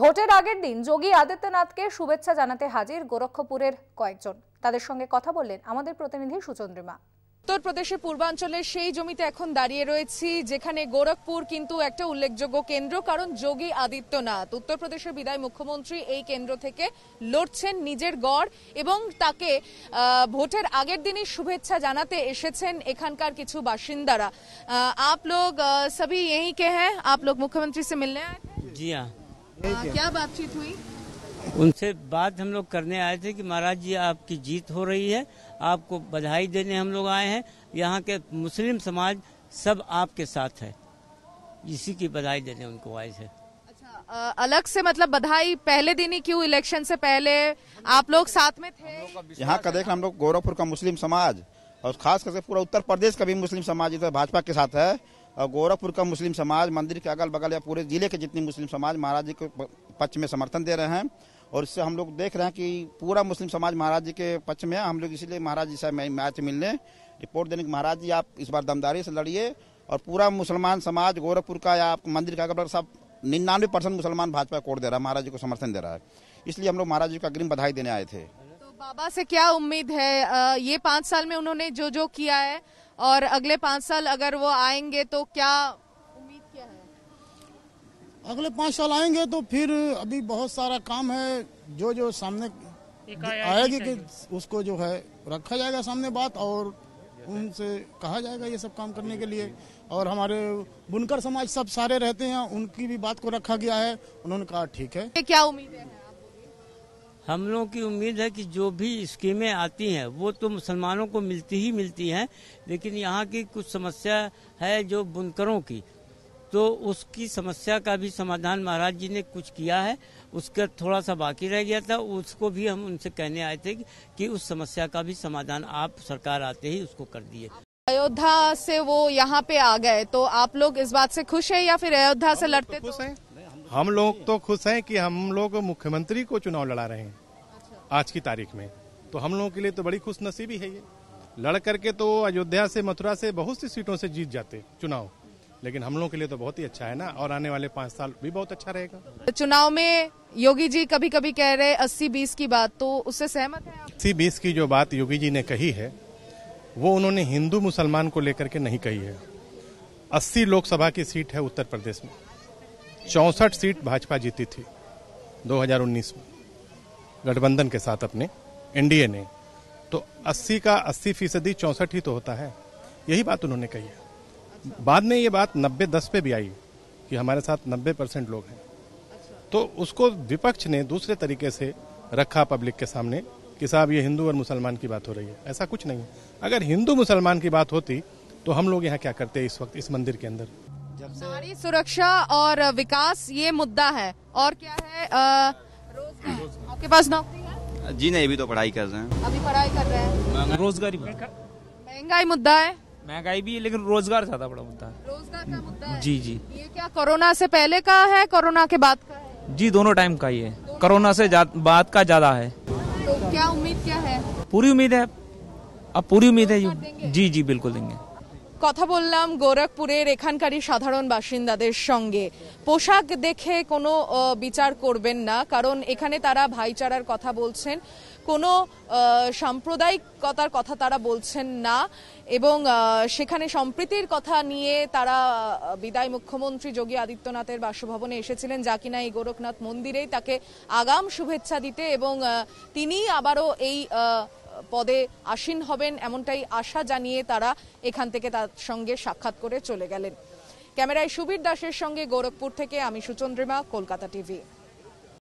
ভোটের আগের দিন যোগী আদিত্যনাথকে শুভেচ্ছা জানাতে হাজির গোরক্ষপুরের কয়েকজন তাদের সঙ্গে কথা বললেন আমাদের প্রতিনিধি সুচন্দ্রিমা উত্তরপ্রদেশে পূর্বাঞ্চলের সেই জমিতে এখন দাঁড়িয়ে রয়েছি যেখানে গোরখপুর কিন্তু একটা উল্লেখযোগ্য কেন্দ্র কারণ যোগী আদিত্যনাথ উত্তরপ্রদেশের বিদায় মুখ্যমন্ত্রী এই কেন্দ্র থেকে লড়ছেন নিজের গড় এবং তাকে ভোটের আগের দিনই শুভেচ্ছা জানাতে এসেছেন এখানকার কিছু বাসিন্দারা আপ লোক সবই এই কে হ্যাঁ আপ লোক মুখ্যমন্ত্রী সে মিলনে জি হ্যাঁ क्या बातचीत हुई उनसे बात हम लोग करने आए थे कि महाराज जी आपकी जीत हो रही है आपको बधाई देने हम लोग आए हैं यहाँ के मुस्लिम समाज सब आपके साथ है इसी की बधाई देने उनको आए थे अच्छा अलग से मतलब बधाई पहले दिन ही क्यों इलेक्शन से पहले आप लोग साथ में थे यहाँ का देख हम लोग गोरखपुर का मुस्लिम समाज और खास करके पूरा उत्तर प्रदेश का भी मुस्लिम समाज इधर भाजपा के साथ है गोरखपुर का मुस्लिम समाज मंदिर के अगल बगल या पूरे जिले के जितने मुस्लिम समाज महाराज जी के पक्ष में समर्थन दे रहे हैं और इससे हम लोग देख रहे हैं कि पूरा मुस्लिम समाज महाराज जी के पक्ष में हम लोग इसीलिए महाराज जी से मैच मिलने रिपोर्ट देने के महाराज जी आप इस बार दमदारी से लड़िए और पूरा मुसलमान समाज गोरखपुर का या मंदिर का अगल बगल सब निन्यानवे परसेंट मुसलमान भाजपा कोट दे रहा है महाराज जी को समर्थन दे रहा है इसलिए हम लोग महाराज जी का अग्रिम बधाई देने आए थे तो बाबा से क्या उम्मीद है ये पांच साल में उन्होंने जो जो किया है और अगले पाँच साल अगर वो आएंगे तो क्या उम्मीद क्या है अगले पाँच साल आएंगे तो फिर अभी बहुत सारा काम है जो जो सामने आएगी कि उसको जो है रखा जाएगा सामने बात और उनसे कहा जाएगा ये सब काम करने के लिए और हमारे बुनकर समाज सब सारे रहते हैं उनकी भी बात को रखा गया है उन्होंने कहा ठीक है क्या उम्मीद है हम लोगों की उम्मीद है कि जो भी स्कीमें आती हैं वो तो मुसलमानों को मिलती ही मिलती हैं लेकिन यहाँ की कुछ समस्या है जो बुनकरों की तो उसकी समस्या का भी समाधान महाराज जी ने कुछ किया है उसका थोड़ा सा बाकी रह गया था उसको भी हम उनसे कहने आए थे कि उस समस्या का भी समाधान आप सरकार आते ही उसको कर दिए अयोध्या से वो यहाँ पे आ गए तो आप लोग इस बात से खुश हैं या फिर अयोध्या से तो लड़ते तो खुश हैं हम लोग तो खुश हैं कि हम लोग मुख्यमंत्री को चुनाव लड़ा रहे हैं आज की तारीख में तो हम लोगों के लिए तो बड़ी खुश नसीबी है ये लड़ करके तो अयोध्या से मथुरा से बहुत सी सीटों से जीत जाते चुनाव लेकिन हम लोगों के लिए तो बहुत ही अच्छा है ना और आने वाले पाँच साल भी बहुत अच्छा रहेगा चुनाव में योगी जी कभी कभी कह रहे अस्सी बीस की बात तो उससे सहमत है अस्सी बीस की जो बात योगी जी ने कही है वो उन्होंने हिंदू मुसलमान को लेकर के नहीं कही है अस्सी लोकसभा की सीट है उत्तर प्रदेश में चौसठ सीट भाजपा जीती थी 2019 में गठबंधन के साथ अपने एनडीए ने तो 80 का 80 फीसदी चौंसठ ही तो होता है यही बात उन्होंने कही है अच्छा। बाद में ये बात नब्बे दस पे भी आई कि हमारे साथ नब्बे परसेंट लोग हैं अच्छा। तो उसको विपक्ष ने दूसरे तरीके से रखा पब्लिक के सामने कि साहब ये हिंदू और मुसलमान की बात हो रही है ऐसा कुछ नहीं है अगर हिंदू मुसलमान की बात होती तो हम लोग यहाँ क्या करते इस वक्त इस मंदिर के अंदर नारी सुरक्षा और विकास ये मुद्दा है और क्या है आ, आपके पास नौकरी है जी नहीं अभी तो पढ़ाई कर रहे हैं अभी पढ़ाई कर रहे हैं रोजगारी महंगाई मुद्दा है महंगाई भी है लेकिन रोजगार ज्यादा बड़ा मुद्दा है रोजगार का मुद्दा है जी जी ये क्या कोरोना से पहले का है कोरोना के बाद का है जी दोनों टाइम का ही है कोरोना से बाद का ज्यादा है तो क्या उम्मीद क्या है पूरी उम्मीद है अब पूरी उम्मीद है जी जी बिल्कुल देंगे কথা বললাম গোরখপুরের এখানকারই সাধারণ বাসিন্দাদের সঙ্গে পোশাক দেখে কোনো বিচার করবেন না কারণ এখানে তারা ভাইচারার কথা বলছেন কোনো সাম্প্রদায়িকতার কথা তারা বলছেন না এবং সেখানে সম্প্রীতির কথা নিয়ে তারা বিদায় মুখ্যমন্ত্রী যোগী আদিত্যনাথের বাসভবনে এসেছিলেন যা কিনা এই গোরখনাথ মন্দিরেই তাকে আগাম শুভেচ্ছা দিতে এবং তিনি আবারও এই পদে আসীন হবেন এমনটাই আশা জানিয়ে তারা এখান থেকে তার সঙ্গে সাক্ষাৎ করে চলে গেলেন ক্যামেরায় সুবীর দাসের সঙ্গে গোরখপুর থেকে আমি সুচন্দ্রিমা কলকাতা টিভি